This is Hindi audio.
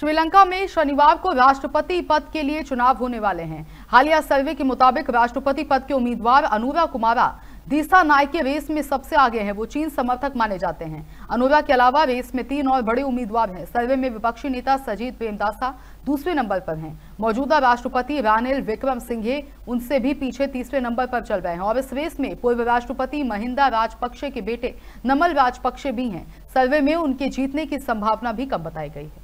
श्रीलंका में शनिवार को राष्ट्रपति पद के लिए चुनाव होने वाले हैं हालिया सर्वे के मुताबिक राष्ट्रपति पद के उम्मीदवार अनुरा कुमारा दिशा नायक के रेस में सबसे आगे हैं वो चीन समर्थक माने जाते हैं अनुरा के अलावा रेस में तीन और बड़े उम्मीदवार हैं सर्वे में विपक्षी नेता सजीत प्रेमदासा दूसरे नंबर पर हैं मौजूदा राष्ट्रपति रानिल विक्रम सिंघे उनसे भी पीछे तीसरे नंबर पर चल रहे हैं और इस रेस में पूर्व राष्ट्रपति महिंदा राजपक्षे के बेटे नमल राजपक्षे भी हैं सर्वे में उनके जीतने की संभावना भी कम बताई गई है